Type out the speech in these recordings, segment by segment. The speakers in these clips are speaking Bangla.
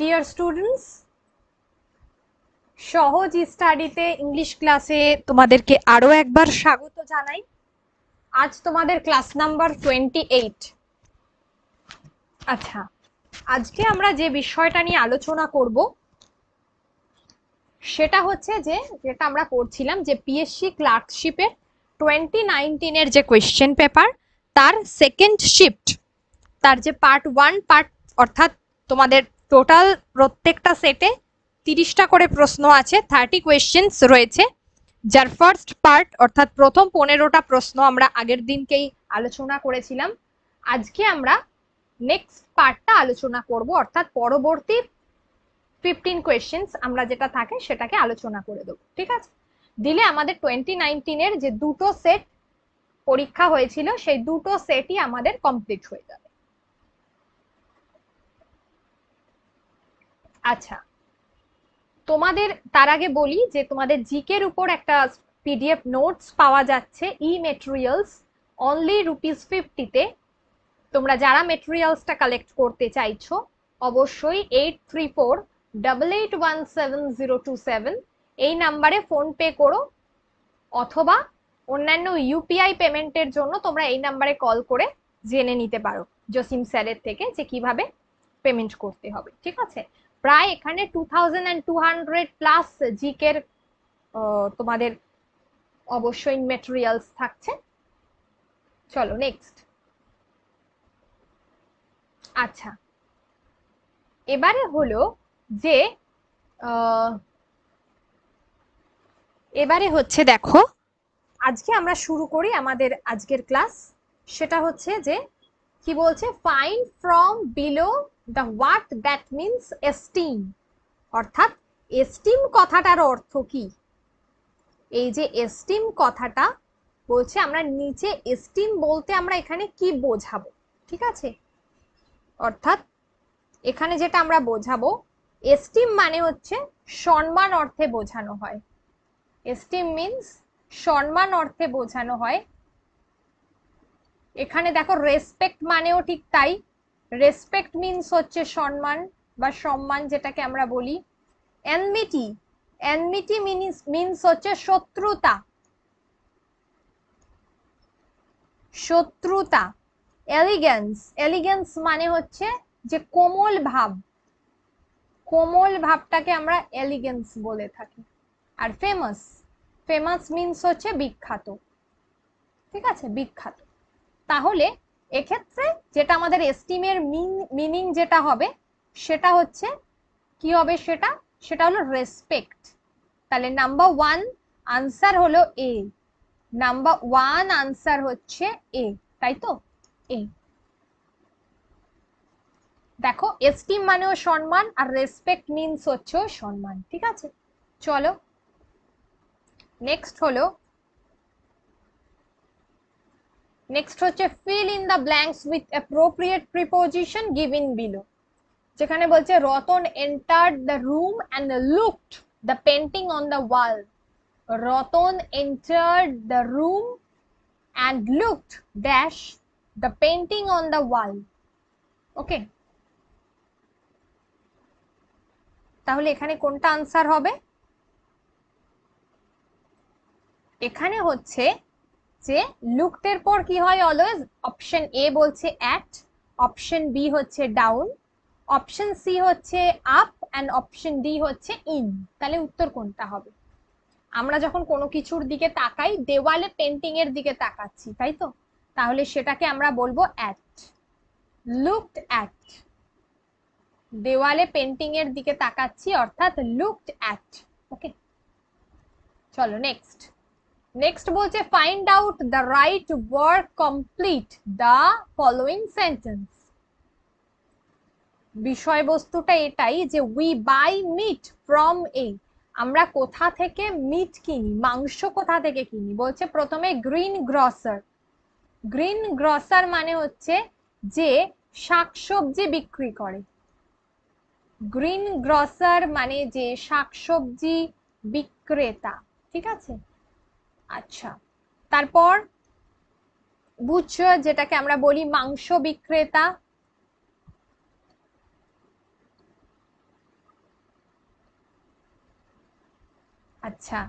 ডিয়ার স্টুডেন্টস সহজ স্টাডিতে ইংলিশ ক্লাসে তোমাদেরকে আরো একবার স্বাগত জানাই আজ তোমাদের ক্লাস নাম্বার টোয়েন্টি এইট আচ্ছা আজকে আমরা যে বিষয়টা নিয়ে আলোচনা করব সেটা হচ্ছে যে যেটা আমরা করছিলাম যে পিএসসি ক্লার্কশিপের টোয়েন্টি নাইনটিনের যে কোয়েশ্চেন পেপার তার সেকেন্ড শিফট তার যে পার্ট ওয়ান পার্ট অর্থাৎ তোমাদের টোটাল প্রত্যেকটা সেটে তিরিশটা করে প্রশ্ন আছে থার্টি কোয়েশ্চেন্স রয়েছে যার ফার্স্ট পার্ট অর্থাৎ প্রথম পনেরোটা প্রশ্ন আমরা আগের দিনকেই আলোচনা করেছিলাম আজকে আমরা নেক্সট পার্টটা আলোচনা করব অর্থাৎ পরবর্তী ফিফটিন কোয়েশ্চেন্স আমরা যেটা থাকে সেটাকে আলোচনা করে দেবো ঠিক আছে দিলে আমাদের টোয়েন্টি নাইনটিনের যে দুটো সেট পরীক্ষা হয়েছিল সেই দুটো সেটই আমাদের কমপ্লিট হয়ে যাবে আচ্ছা তোমাদের তার আগে বলি যে তোমাদের জিকের উপর একটা পিডিএফ নোটস পাওয়া যাচ্ছে ই মেটেরিয়ালস অনলি রুপিস ফিফটিতে তোমরা যারা মেটেরিয়ালসটা কালেক্ট করতে চাইছো অবশ্যই eight three four double eight one seven zero two seven এই নাম্বারে ফোন পে করো অথবা অন্যান্য ইউপিআই পেমেন্টের জন্য তোমরা এই নাম্বারে কল করে জেনে নিতে পারো জসিম স্যারের থেকে যে কিভাবে পেমেন্ট করতে হবে ঠিক আছে প্রায় এখানে two thousand and two hundred plus জিকের তোমাদের অবশ্যই মেটেরিয়ালস থাকছে চলো নেক্সট আচ্ছা এবারে হলো যে এবারে হচ্ছে দেখো আজকে আমরা শুরু করি আমাদের আজকের ক্লাস সেটা হচ্ছে যে কি বলছে fine from below the what that means esteem অর্থাৎ এস্টিম কথাটার অর্থ কি এই যে এস্টিম কথাটা বলছে আমরা নিচে এস্টিম বলতে আমরা এখানে কি বোঝাবো ঠিক আছে অর্থাৎ এখানে যেটা আমরা বোঝাবো এস্টিম মানে হচ্ছে সম্মান অর্থে বোঝানো হয় এস্টিম মিন্স সম্মান অর্থে বোঝানো হয় এখানে দেখো রেসপেক্ট মানেও ঠিক তাই রেসপেক্ট মিনস হচ্ছে সম্মান বা সম্মান যেটাকে আমরা বলি এনমিটি এনমিটি মিনস হচ্ছে শত্রুতা শত্রুতা এলিগেন্স এলিগেন্স মানে হচ্ছে যে কোমল ভাব কোমল ভাবটাকে আমরা এলিগেন্স বলে থাকি আর ফেমাস ফেমাস মিনস হচ্ছে বিখ্যাত ঠিক আছে বিখ্যাত তাহলে এক্ষেত্রে যেটা আমাদের এস্টিমের মিনিং যেটা হবে সেটা হচ্ছে কি হবে সেটা সেটা হলো রেসপেক্ট তাহলে নাম্বার ওয়ান আনসার হলো এ নাম্বার ওয়ান আনসার হচ্ছে এ তাই তো এ দেখো এস্টিম মানেও সম্মান আর রেসপেক্ট মিনস হচ্ছে সম্মান ঠিক আছে চলো নেক্সট হলো নেক্সট হচ্ছে fill in the blanks with appropriate preposition in below যেখানে বলছে Ratan enter the room and looked the painting on the wall Ratan enter the room and looked dash the painting on the wall okay তাহলে এখানে কোনটা আনসার হবে এখানে হচ্ছে হচ্ছে লুকটের পর কি হয় অলওয়েজ অপশন এ বলছে অ্যাট অপশন বি হচ্ছে ডাউন অপশন সি হচ্ছে আপ অ্যান্ড অপশন ডি হচ্ছে ইন তাহলে উত্তর কোনটা হবে আমরা যখন কোনো কিছুর দিকে তাকাই দেওয়ালে পেন্টিং এর দিকে তাকাচ্ছি তাই তো তাহলে সেটাকে আমরা বলবো অ্যাট লুকড অ্যাট দেওয়ালে পেন্টিং এর দিকে তাকাচ্ছি অর্থাৎ লুকড অ্যাট ওকে চলো নেক্সট নেক্সট বলছে find out the right word complete the following sentence বিষয়বস্তুটা এটাই যে উই বাই মিট ফ্রম এই আমরা কোথা থেকে মিট কিনি মাংস কোথা থেকে কিনি বলছে প্রথমে গ্রিন গ্রসার গ্রিন গ্রসার মানে হচ্ছে যে শাকসবজি বিক্রি করে গ্রিন গ্রসার মানে যে শাকসবজি বিক্রেতা ঠিক আছে আচ্ছা তারপর বুচার যেটাকে আমরা বলি মাংস বিক্রেতা আচ্ছা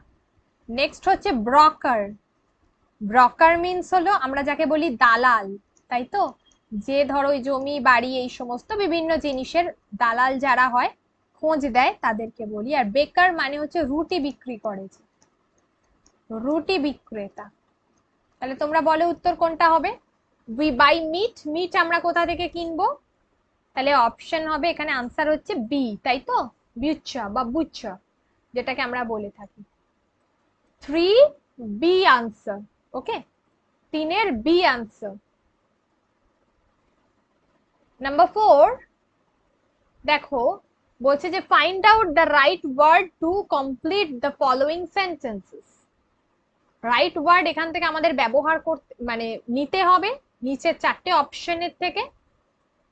নেক্সট হচ্ছে ব্রকার ব্রকার মিনস হলো আমরা যাকে বলি দালাল তাই তো যে ধরো ওই জমি বাড়ি এই সমস্ত বিভিন্ন জিনিসের দালাল যারা হয় খোঁজ দেয় তাদেরকে বলি আর বেকার মানে হচ্ছে রুটি বিক্রি করে রুটি বিক্রেতা তাহলে তোমরা বলে উত্তর কোনটা হবে উই বাই মিট মিট আমরা কোথা থেকে কিনবো তাহলে অপশন হবে এখানে আনসার হচ্ছে বি তাই তো বিউচ্ছ বা বুচ্ছ যেটাকে আমরা বলে থাকি থ্রি বি আনসার ওকে তিনের বি আনসার নাম্বার ফোর দেখো বলছে যে find out the right word to complete the following sentences right word এখান থেকে আমাদের ব্যবহার করতে মানে নিতে হবে নিচের চারটে অপশনের থেকে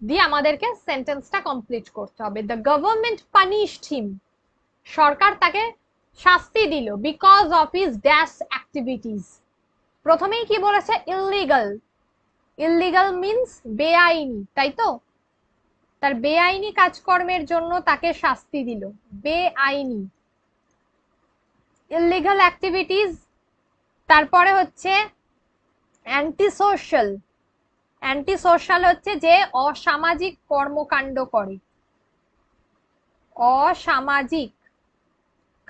দিয়ে আমাদেরকে সেন্টেন্সটা কমপ্লিট করতে হবে দ্য গভর্নমেন্ট পানিশড হিম সরকার তাকে শাস্তি দিল because of his dash activities প্রথমেই কি বলেছে ইললিগাল ইললিগাল মিনস বেআইনি তাই তো তার বেআইনি কাজকর্মের জন্য তাকে শাস্তি দিল বেআইনি ইললিগাল অ্যাক্টিভিটিস তারপরে হচ্ছে অ্যান্টি সোশ্যাল অ্যান্টি সোশ্যাল হচ্ছে যে অসামাজিক কর্মকাণ্ড করে অসামাজিক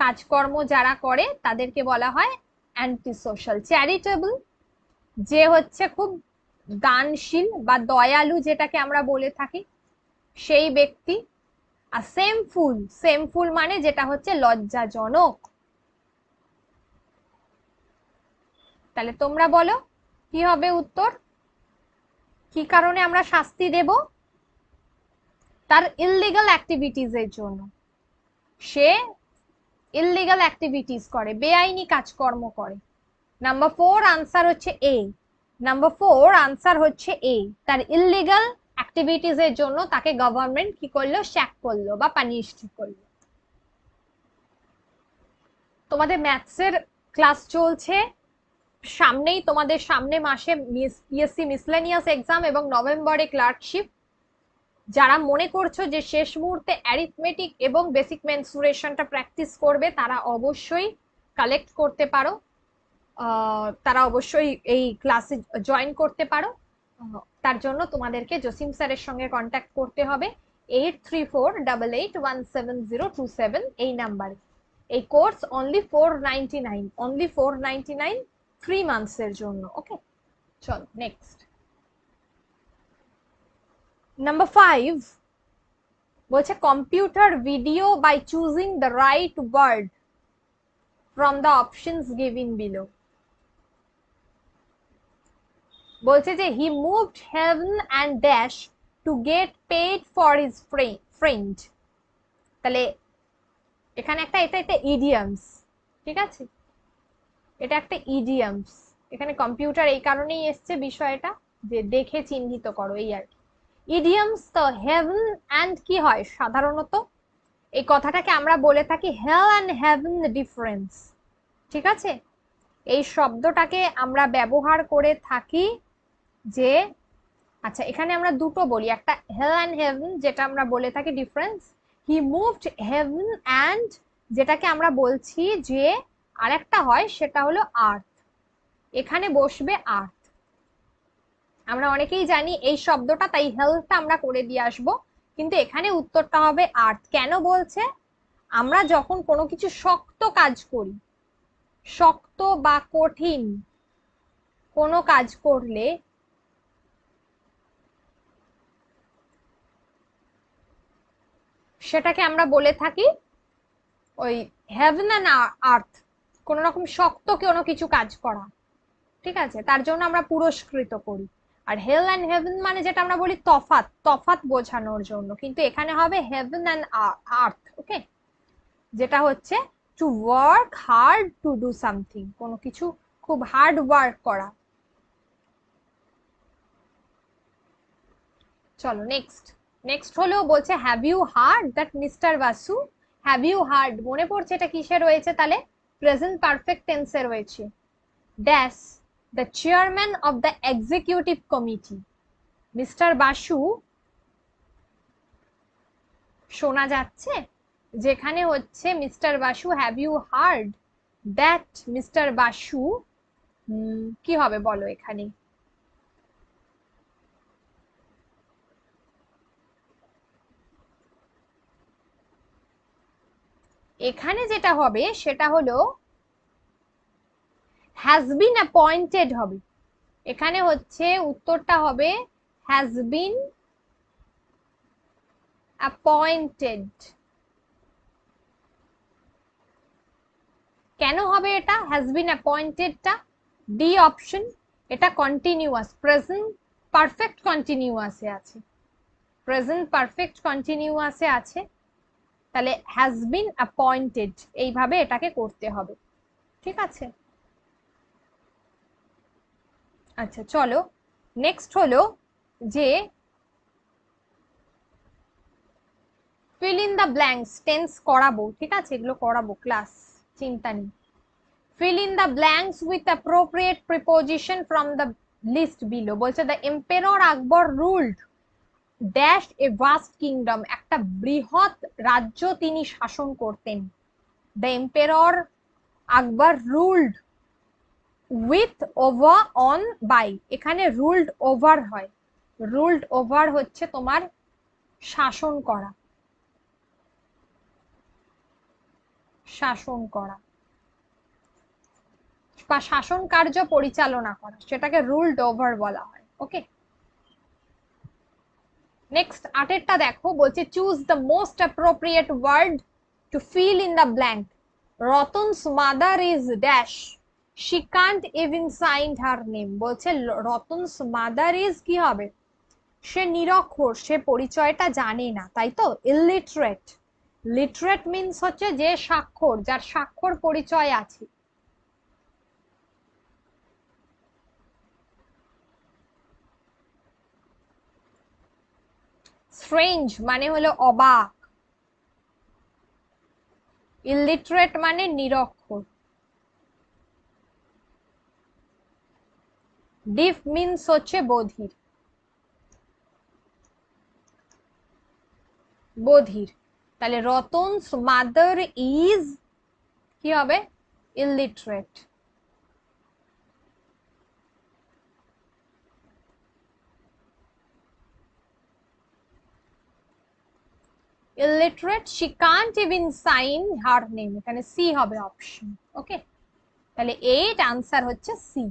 কাজকর্ম যারা করে তাদেরকে বলা হয় অ্যান্টি সোশ্যাল চ্যারিটেবল যে হচ্ছে খুব দানশীল বা দয়ালু যেটাকে আমরা বলে থাকি সেই ব্যক্তি আর সেম ফুল সেম ফুল মানে যেটা হচ্ছে লজ্জাজনক তাহলে তোমরা বলো কি হবে উত্তর কি কারণে আমরা শাস্তি দেব তার ইললিগাল অ্যাক্টিভিটিস এর জন্য সে ইললিগাল অ্যাক্টিভিটিস করে বেআইনি কাজকর্ম করে নাম্বার ফোর আনসার হচ্ছে এ নাম্বার ফোর আনসার হচ্ছে এ তার ইললিগাল অ্যাক্টিভিটিস এর জন্য তাকে গভর্নমেন্ট কি করলো শ্যাক করলো বা পানিশ করলো তোমাদের ম্যাথসের ক্লাস চলছে সামনেই তোমাদের সামনে মাসে বিএসসি মিসলেনিয়াস এক্সাম এবং নভেম্বরে ক্লার্কশিপ যারা মনে করছো যে শেষ মুহূর্তে অ্যারিথমেটিক এবং বেসিক মেনসুরেশনটা প্র্যাকটিস করবে তারা অবশ্যই কালেক্ট করতে পারো তারা অবশ্যই এই ক্লাসে জয়েন করতে পারো তার জন্য তোমাদেরকে জসিম স্যারের সঙ্গে কন্ট্যাক্ট করতে হবে eight three four double eight one seven zero two seven এই নাম্বারে এই course only four ninety nine only four ninety nine three মান্থসের জন্য ওকে চল নেক্সট নাম্বার ফাইভ বলছে computer video by choosing the right word from the options given below বলছে যে he moved heaven and dash to get paid for his friend তাহলে এখানে একটা এটা একটা ইডিয়ামস ঠিক আছে এটা একটা ইডিয়ামস এখানে কম্পিউটার এই কারণেই এসছে বিষয়টা যে দেখে চিহ্নিত করো এই আর কি ইডিয়ামস তো হেভেন অ্যান্ড কি হয় সাধারণত এই কথাটাকে আমরা বলে থাকি হেল অ্যান্ড হেভেন ডিফারেন্স ঠিক আছে এই শব্দটাকে আমরা ব্যবহার করে থাকি যে আচ্ছা এখানে আমরা দুটো বলি একটা হেল অ্যান্ড হেভেন যেটা আমরা বলে থাকি difference he moved heaven and যেটাকে আমরা বলছি যে আর একটা হয় সেটা হলো আর্থ এখানে বসবে আর্থ আমরা অনেকেই জানি এই শব্দটা তাই হেলথটা আমরা করে দিয়ে আসবো কিন্তু এখানে উত্তরটা হবে আর্থ কেন বলছে আমরা যখন কোনো কিছু শক্ত কাজ করি শক্ত বা কঠিন কোনো কাজ করলে সেটাকে আমরা বলে থাকি ওই হ্যাভ অ্যান্ড আর্থ কোন রকম শক্ত কোনো কিছু কাজ করা ঠিক আছে তার জন্য আমরা পুরস্কৃত করি আর হেল অ্যান্ড হেভেন মানে যেটা আমরা বলি তফাত তফাত বোঝানোর জন্য কিন্তু এখানে হবে হেভেন অ্যান্ড আর্থ ওকে যেটা হচ্ছে to work hard to do something কোনো কিছু খুব হার্ড ওয়ার্ক করা চলো নেক্সট নেক্সট হলেও বলছে have you heard that mister Basu have you heard মনে পড়ছে এটা কিসে রয়েছে তাহলে প্রেজেন্ট পারফেক্ট টেন্সে রয়েছে dash the chairman of the executive committee mister Basu শোনা যাচ্ছে যেখানে হচ্ছে mister Basu have you heard that mister Basu কি হবে বলো এখানে এখানে যেটা হবে সেটা হলো হ্যাজ বিন অ্যাপয়েন্টেড হবে এখানে হচ্ছে উত্তরটা হবে হ্যাজ বিন অ্যাপয়েন্টেড কেন হবে এটা হ্যাজ বিন অ্যাপয়েন্টেডটা ডি অপশন এটা কন্টিনিউয়াস প্রেজেন্ট পারফেক্ট কন্টিনিউয়াসে আছে প্রেজেন্ট পারফেক্ট কন্টিনিউয়াসে আছে তাহলে হ্যাজ বিন অ্যাপয়েন্টেড এইভাবে এটাকে করতে হবে ঠিক আছে আচ্ছা চলো নেক্সট হলো যে fill in the blanks tense করাবো ঠিক আছে এগুলো করাবো ক্লাস চিন্তা নেই fill in the blanks with appropriate preposition from the list below বলছে the emperor Akbar ruled dash a vast kingdom একটা বৃহৎ রাজ্য তিনি শাসন করতেন the emperor Akbar ruled with over on by এখানে রুলড ওভার হয় রুলড ওভার হচ্ছে তোমার শাসন করা শাসন করা বা শাসন কার্য পরিচালনা করা সেটাকে রুলড ওভার বলা হয় ওকে নেক্সট আটেরটা দেখো বলছে choose the most appropriate word to fill in the blank Ratan's mother is dash she can't even sign her name বলছে রতনস মাদার ইজ কি হবে সে নিরক্ষর সে পরিচয়টা জানে না তাই তো ইলিটারেট লিটারেট মিনস হচ্ছে যে স্বাক্ষর যার স্বাক্ষর পরিচয় আছে স্ট্রেঞ্জ মানে হলো অবাক ইলিটারেট মানে নিরক্ষর ডিফ মিনস হচ্ছে বধির বধির তাহলে রতন মাদার ইজ কি হবে illiterate illiterate she can't even sign her name এখানে সি হবে অপশন ওকে তাহলে এইট আনসার হচ্ছে সি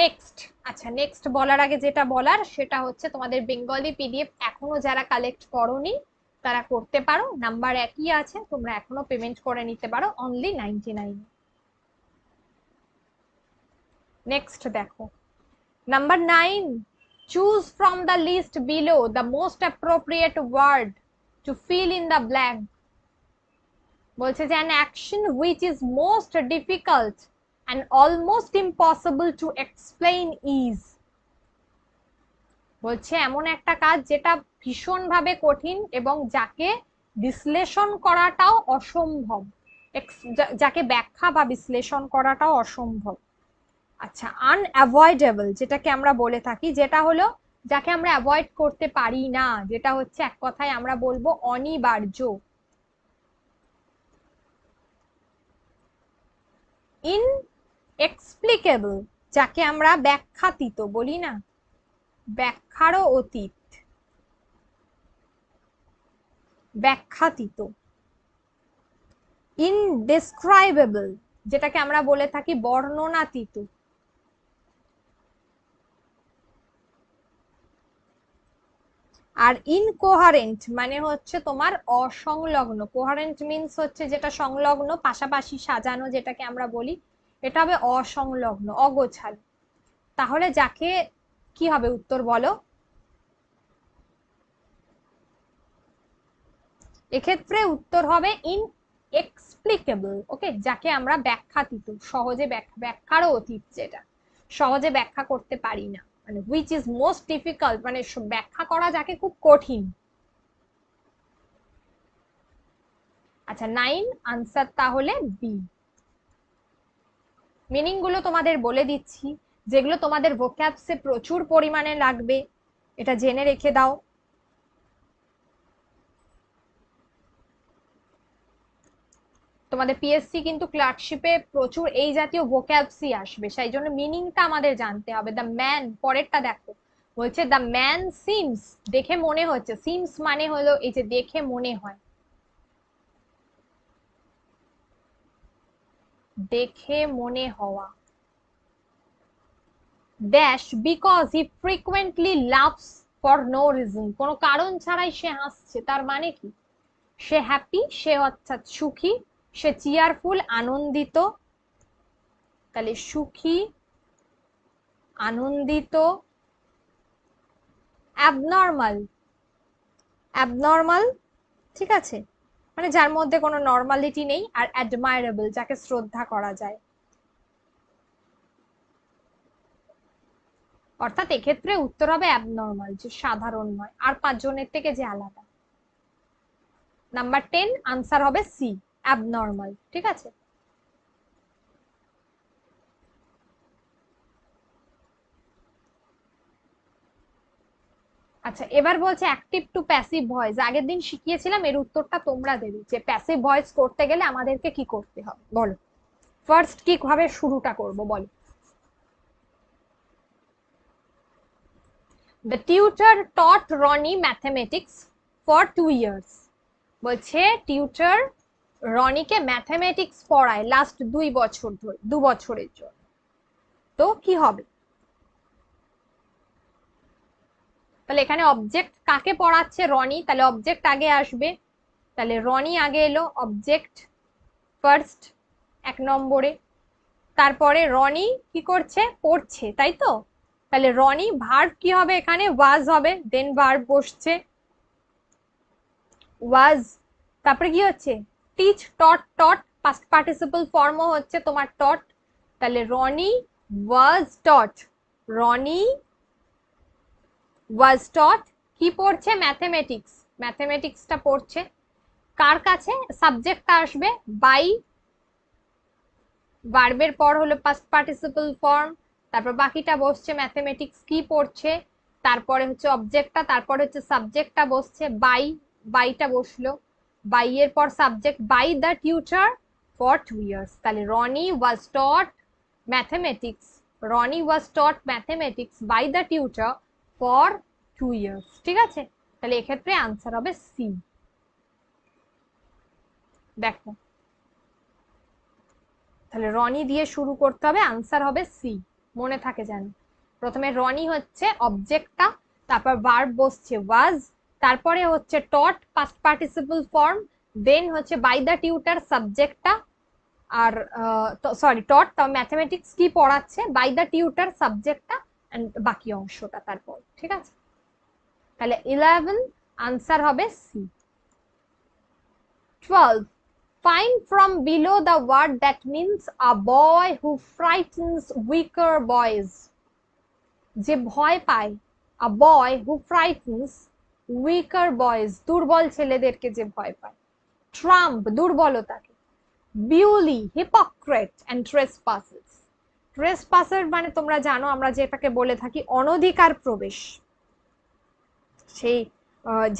নেক্সট আচ্ছা নেক্সট বলার আগে যেটা বলার সেটা হচ্ছে তোমাদের বেঙ্গলি পিডিএফ এখনো যারা কালেক্ট করনি তারা করতে পারো নাম্বার একই আছে তোমরা এখনো পেমেন্ট করে নিতে পারো অনলি নাইনটি নাইন নেক্সট দেখো number nine Choose from the list below the most appropriate word to fill in the blank. বলছে যে an action which is most difficult and almost impossible to explain is. বলছে এমন একটা কাজ যেটা ভীষণভাবে কঠিন এবং যাকে বিশ্লেষণ করাটাও অসম্ভব যাকে ব্যাখ্যা বা বিশ্লেষণ করাটাও অসম্ভব আচ্ছা আনঅ্যাভয়েডেবল যেটাকে আমরা বলে থাকি যেটা হলো যাকে আমরা অ্যাভয়েড করতে পারি না যেটা হচ্ছে এক কথায় আমরা বলবো অনিবার্য ইন এক্সপ্লিকেবল যাকে আমরা ব্যাখ্যাতীত বলি না ব্যাখ্যারও অতীত ব্যাখ্যাতীত ইনডেসক্রাইবেবল যেটাকে আমরা বলে থাকি বর্ণনাতীত আর ইনকোহারেন্ট মানে হচ্ছে তোমার অসংলগ্ন কোহারেন্ট মিনস হচ্ছে যেটা সংলগ্ন পাশাপাশি সাজানো যেটাকে আমরা বলি এটা হবে অসংলগ্ন অগোছাল তাহলে যাকে কি হবে উত্তর বলো এক্ষেত্রে উত্তর হবে ইন এক্সপ্লিকেবল ওকে যাকে আমরা ব্যাখ্যাতীত সহজে ব্যাখ্যারও অতীত যেটা সহজে ব্যাখ্যা করতে পারি না মানে হুইচ ইজ মোস্ট ডিফিকাল্ট মানে ব্যাখ্যা করা যাকে খুব কঠিন আচ্ছা নাইন আনসার তাহলে বি মিনিংগুলো তোমাদের বলে দিচ্ছি যেগুলো তোমাদের ভোক্যাপসে প্রচুর পরিমাণে লাগবে এটা জেনে রেখে দাও তোমাদের পিএসসি কিন্তু ক্লার্কশিপে প্রচুর এই জাতীয় ভোক্যাবসি আসবে সেই জন্য মিনিংটা আমাদের জানতে হবে দ্য ম্যান পরেরটা দেখো বলছে দ্য ম্যান সিমস দেখে মনে হচ্ছে সিমস মানে হলো এই যে দেখে মনে হয় দেখে মনে হওয়া dash because he frequently loves for no reason কোনো কারণ ছাড়াই সে হাসছে তার মানে কি সে হ্যাপি সে অর্থাৎ সুখী সে চিয়ারফুল আনন্দিত তাহলে সুখী আনন্দিত অ্যাবনর্মাল অ্যাবনর্মাল ঠিক আছে মানে যার মধ্যে কোনো নর্মালিটি নেই আর অ্যাডমায়ারেবল যাকে শ্রদ্ধা করা যায় অর্থাৎ এক্ষেত্রে উত্তর হবে অ্যাবনর্মাল যে সাধারণ নয় আর পাঁচজনের থেকে যে আলাদা নাম্বার টেন আনসার হবে সি অ্যাবনর্মাল ঠিক আছে আচ্ছা এবার বলছে অ্যাক্টিভ টু প্যাসিভ ভয়েস আগের দিন শিখিয়েছিলাম এর উত্তরটা তোমরা দেবে যে প্যাসিভ ভয়েস করতে গেলে আমাদেরকে কি করতে হবে বলো ফার্স্ট কি ভাবে শুরুটা করব বলো the tutor taught Ronny mathematics for two years বলছে টিউটার রনিকে ম্যাথামেটিক্স পড়ায় লাস্ট দুই বছর ধরে দু বছরের জন্য তো কি হবে তাহলে এখানে অবজেক্ট কাকে পড়াচ্ছে রনি তাহলে অবজেক্ট আগে আসবে তাহলে রনি আগে এলো অবজেক্ট ফার্স্ট এক নম্বরে তারপরে রনি কি করছে পড়ছে তাই তো তাহলে রনি ভার্ব কি হবে এখানে ওয়াজ হবে দেন ভার্ব বসছে ওয়াজ তারপরে কি হচ্ছে teach taught taught first participle ফর্মও হচ্ছে তোমার টট তাহলে Ronny was taught Roni was টট কি পড়ছে ম্যাথমেটিক্স ম্যাথমেটিক্সটা পড়ছে কার কাছে সাবজেক্টটা আসবে বাই ভার্বের পর হলো পাস্ট পার্টিসিপল ফর্ম তারপর বাকিটা বসছে ম্যাথমেটিক্স কি পড়ছে তারপরে হচ্ছে অবজেক্টটা তারপরে হচ্ছে সাবজেক্টটা বসছে বাই বাইটা বসলো বাই এর পর subject by the tutor for two years তাহলে Ronny was taught mathematics Ronny was taught mathematics by the tutor for two years ঠিক আছে তাহলে এক্ষেত্রে আনসার হবে সি দেখো তাহলে রনি দিয়ে শুরু করতে হবে আনসার হবে সি মনে থাকে জানি প্রথমে রনি হচ্ছে অবজেক্টটা তারপর বার্ব বসছে ওয়াজ তারপরে হচ্ছে taught past participle form then হচ্ছে বাই দ্য টিউটার সাবজেক্টটা আর সরি টট তাও ম্যাথমেটিক্স কি পড়াচ্ছে বাই দ্য টিউটার সাবজেক্টটা অ্যান্ড বাকি অংশটা তারপর ঠিক আছে তাহলে ইলেভেন আনসার হবে C twelve find from below the word that means a boy who frightens weaker boys যে ভয় পায় a boy who frightens weaker boys দুর্বল ছেলেদেরকে যে ভয় পায় ট্রাম্প দুর্বলতাকে bully hypocrite and trespasses trespasser মানে তোমরা জানো আমরা যেটাকে বলে থাকি অনধিকার প্রবেশ সেই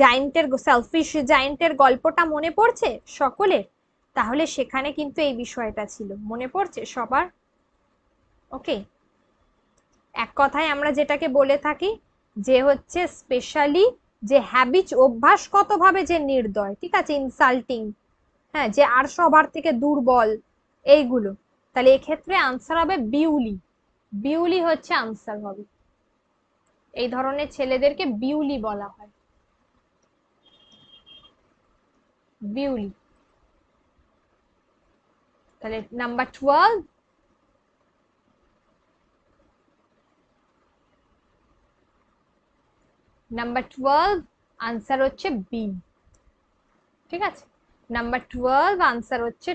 জায়েন্টের সেলফিশ জায়েন্টের গল্পটা মনে পড়ছে সকলের তাহলে সেখানে কিন্তু এই বিষয়টা ছিল মনে পড়ছে সবার ওকে এক কথায় আমরা যেটাকে বলে থাকি যে হচ্ছে স্পেশালি যে হ্যাবিচ ভাবে যে নির্দয় ঠিক আছে ইনসাল্টিং হ্যাঁ যে আর সবার থেকে দুর্বল এইগুলো তাহলে এক্ষেত্রে আনসার হবে বিউলি বিউলি হচ্ছে আনসার হবে এই ধরনের ছেলেদেরকে বিউলি বলা হয় বিউলি তাহলে number twelve number twelve answer হচ্ছে বি ঠিক আছে নাম্বার টুয়েলভ আনসার হচ্ছে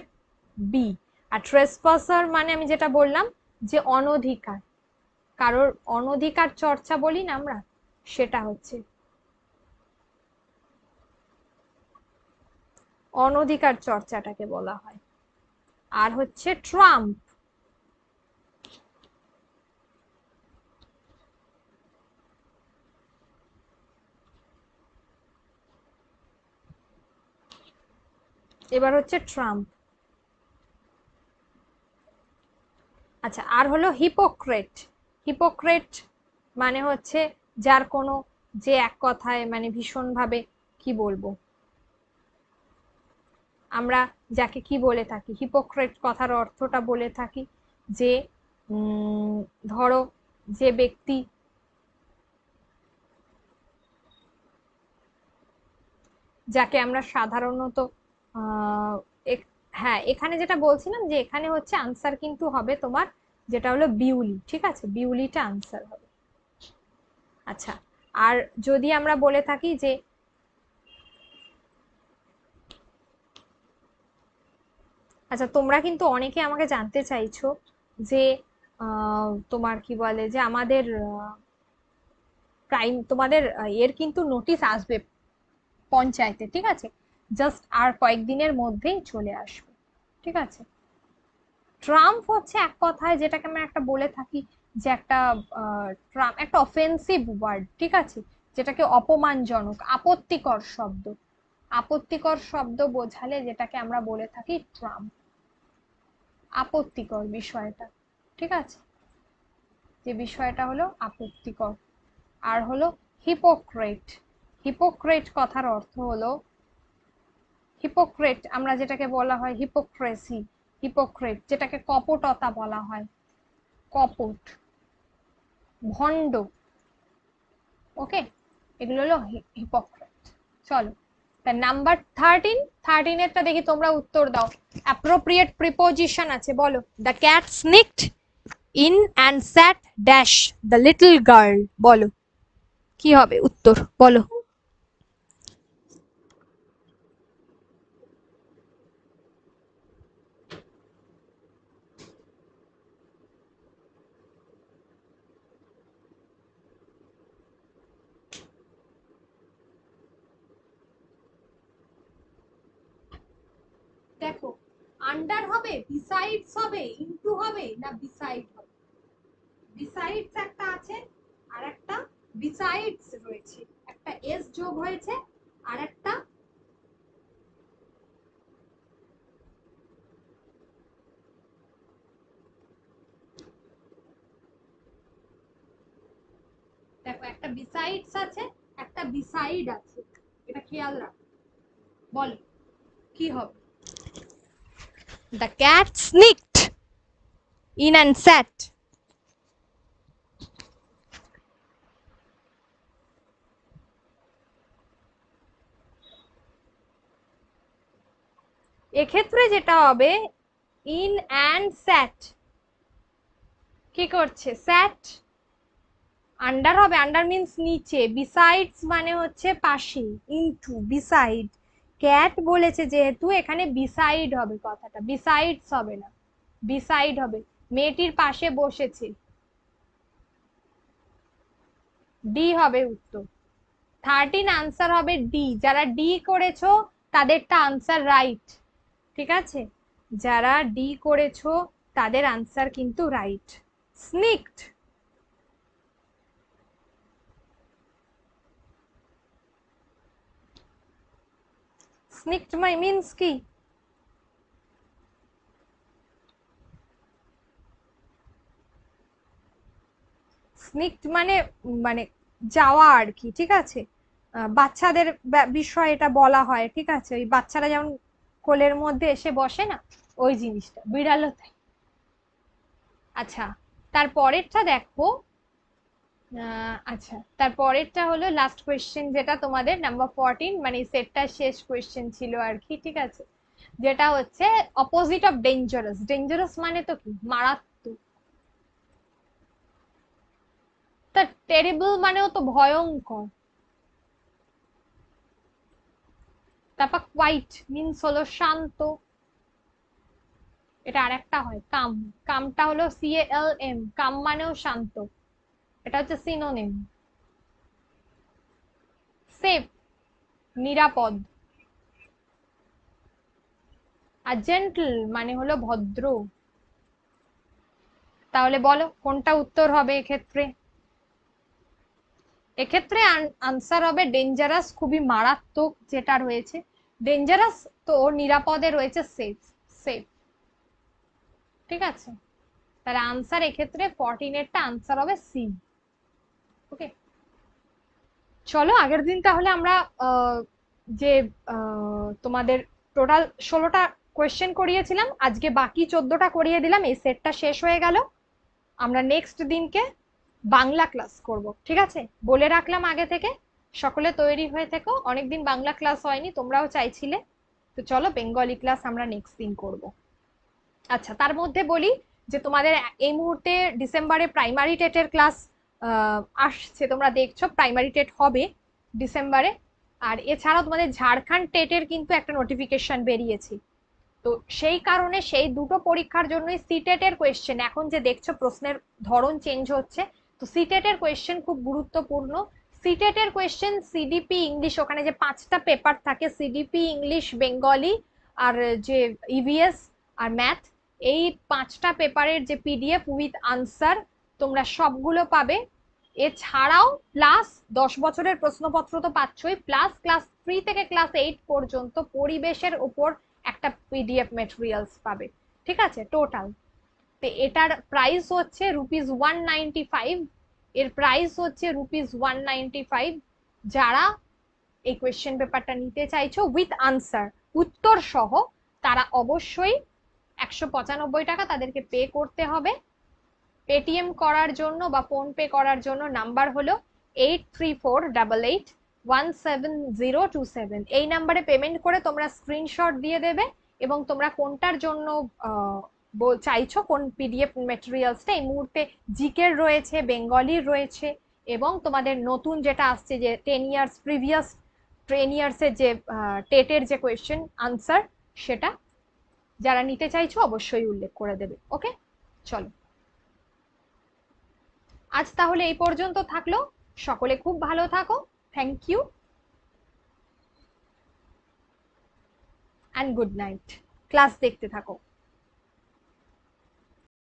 বি আর ট্রেসপসার মানে আমি যেটা বললাম যে অনধিকার কারোর অনধিকার চর্চা বলি না আমরা সেটা হচ্ছে অনধিকার চর্চাটাকে বলা হয় আর হচ্ছে ট্রাম্প এবার হচ্ছে ট্রাম্প আচ্ছা আর হলো হিপোক্রেট হিপোক্রেট মানে হচ্ছে যার কোনো যে এক কথায় মানে ভীষণভাবে কি বলবো আমরা যাকে কি বলে থাকি হিপোক্রেট কথার অর্থটা বলে থাকি যে ধরো যে ব্যক্তি যাকে আমরা সাধারণত হ্যাঁ এখানে যেটা বলছিলাম যে এখানে হচ্ছে আনসার কিন্তু হবে তোমার যেটা হলো বিউলি ঠিক আছে বিউলিটা আনসার হবে আচ্ছা আর যদি আমরা বলে থাকি যে আচ্ছা তোমরা কিন্তু অনেকে আমাকে জানতে চাইছো যে তোমার কি বলে যে আমাদের প্রাইম তোমাদের এর কিন্তু নোটিশ আসবে পঞ্চায়েতে ঠিক আছে জাস্ট আর কয়েকদিনের মধ্যেই চলে আসবে ঠিক আছে ট্রাম্প হচ্ছে এক কথায় যেটাকে আমরা একটা বলে থাকি যে একটা ট্রাম্প একটা অফেন্সিভ ওয়ার্ড ঠিক আছে যেটাকে অপমানজনক আপত্তিকর শব্দ আপত্তিকর শব্দ বোঝালে যেটাকে আমরা বলে থাকি ট্রাম্প আপত্তিকর বিষয়টা ঠিক আছে যে বিষয়টা হলো আপত্তিকর আর হলো হিপোক্রেট হিপোক্রেট কথার অর্থ হলো হিপোক্রেট আমরা যেটাকে বলা হয় হিপোক্রেসি হিপোক্রেট যেটাকে কপটতা বলা হয় কপট ভণ্ড ওকে এগুলো হলো হিপোক্রেট চলো তা নাম্বার থার্টিন থার্টিন এরটা দেখি তোমরা উত্তর দাও অ্যাপ্রোপ্রিয়েট প্রিপোজিশন আছে বলো the cat sneaked in and sat dash the little girl বলো কি হবে উত্তর বলো দেখো আন্ডার হবে বিসাইডস হবে ইনটু হবে না বিসাইড হবে বিসাইডস একটা আছে আর একটা বিসাইডস রয়েছে একটা এস যোগ হয়েছে আর একটা দেখো একটা বিসাইডস আছে একটা বিসাইড আছে এটা খেয়াল রাখো বল কি হবে The cat sneaked in and sat. এক্ষেত্রে যেটা হবে ইন অ্যান্ড স্যাট কি করছে স্যাট আন্ডার হবে আন্ডার মিন্স নিচে বিসাইডস মানে হচ্ছে পাশে ইনটু বিসাইড ক্যাট বলেছে যেহেতু এখানে বিসাইড হবে কথাটা বিসাইডস হবে না বিসাইড হবে মেয়েটির পাশে বসেছে ডি হবে উত্তর থার্টিন আনসার হবে ডি যারা ডি করেছো তাদেরটা আনসার রাইট ঠিক আছে যারা ডি করেছো তাদের আনসার কিন্তু রাইট স্নিকড স্নিকড মাই মিন্স কি স্নিকড মানে মানে যাওয়া আর কি ঠিক আছে বাচ্চাদের বিষয় এটা বলা হয় ঠিক আছে ওই বাচ্চারা যেমন কোলের মধ্যে এসে বসে না ওই জিনিসটা বিড়ালতে আচ্ছা তারপরেরটা দেখো আচ্ছা তারপরেরটা হলো লাস্ট কোয়েশ্চেন যেটা তোমাদের নাম্বার ফোরটিন মানে সেটটার শেষ কোয়েশ্চেন ছিল আর কি ঠিক আছে যেটা হচ্ছে অপোজিট অফ ডেঞ্জারাস ডেঞ্জারাস মানে তো কি মারাত্মক তা টেরিবল মানেও তো ভয়ঙ্কর তারপর কোয়াইট মিনস হলো শান্ত এটা আর একটা হয় কাম কামটা হলো সি কাম মানেও শান্ত এটা হচ্ছে সিনোনিম সেফ নিরাপদ আর জেন্টল মানে হলো ভদ্র তাহলে বলো কোনটা উত্তর হবে এক্ষেত্রে এক্ষেত্রে আনসার হবে ডেঞ্জারাস খুবই মারাত্মক যেটা রয়েছে ডেঞ্জারাস তো নিরাপদে রয়েছে সেফ সেফ ঠিক আছে তাহলে আনসার এক্ষেত্রে এরটা আনসার হবে সি ওকে চলো আগের দিন তাহলে আমরা যে তোমাদের টোটাল ষোলোটা কোয়েশ্চেন করিয়েছিলাম আজকে বাকি চোদ্দটা করিয়ে দিলাম এই সেটটা শেষ হয়ে গেল আমরা নেক্সট দিনকে বাংলা ক্লাস করব ঠিক আছে বলে রাখলাম আগে থেকে সকলে তৈরি হয়ে থেকো অনেকদিন বাংলা ক্লাস হয়নি তোমরাও চাইছিলে তো চলো বেঙ্গলি ক্লাস আমরা নেক্সট দিন করব আচ্ছা তার মধ্যে বলি যে তোমাদের এই মুহূর্তে ডিসেম্বরে প্রাইমারি টেটের ক্লাস আসছে তোমরা দেখছো প্রাইমারি টেট হবে ডিসেম্বরে আর এছাড়াও তোমাদের ঝাড়খণ্ড টেটের কিন্তু একটা নোটিফিকেশন বেরিয়েছে তো সেই কারণে সেই দুটো পরীক্ষার জন্যই সিটেটের কোয়েশ্চেন এখন যে দেখছো প্রশ্নের ধরন চেঞ্জ হচ্ছে তো সিটেটের কোয়েশ্চেন খুব গুরুত্বপূর্ণ সিটেটের কোয়েশ্চেন সিডিপি ইংলিশ ওখানে যে পাঁচটা পেপার থাকে সিডিপি ইংলিশ বেঙ্গলি আর যে ইভিএস e আর ম্যাথ এই পাঁচটা পেপারের যে পিডিএফ উইথ আনসার তোমরা সবগুলো পাবে এছাড়াও প্লাস দশ বছরের প্রশ্নপত্র তো পাচ্ছই প্লাস ক্লাস থ্রি থেকে ক্লাস এইট পর্যন্ত পরিবেশের ওপর একটা পিডিএফ মেটেরিয়ালস পাবে ঠিক আছে টোটাল তো এটার প্রাইস হচ্ছে রুপিস ওয়ান নাইনটি ফাইভ এর প্রাইস হচ্ছে রুপিস ওয়ান নাইনটি ফাইভ যারা এই কোয়েশ্চেন পেপারটা নিতে চাইছো উইথ আনসার উত্তর সহ তারা অবশ্যই একশো পঁচানব্বই টাকা তাদেরকে পে করতে হবে পেটিএম করার জন্য বা ফোনপে করার জন্য নাম্বার হলো eight three four double eight one seven zero two seven এই নাম্বারে পেমেন্ট করে তোমরা স্ক্রিনশট দিয়ে দেবে এবং তোমরা কোনটার জন্য চাইছো কোন পিডিএফ মেটেরিয়ালসটা এই মুহূর্তে জিকের রয়েছে বেঙ্গলির রয়েছে এবং তোমাদের নতুন যেটা আসছে যে টেন ইয়ার্স প্রিভিয়াস টেন ইয়ার্সের যে টেটের যে কোয়েশ্চেন আনসার সেটা যারা নিতে চাইছো অবশ্যই উল্লেখ করে দেবে ওকে চলো আজ তাহলে এই পর্যন্ত থাকলো সকলে খুব ভালো থাকো thank you and good night class দেখতে থাকো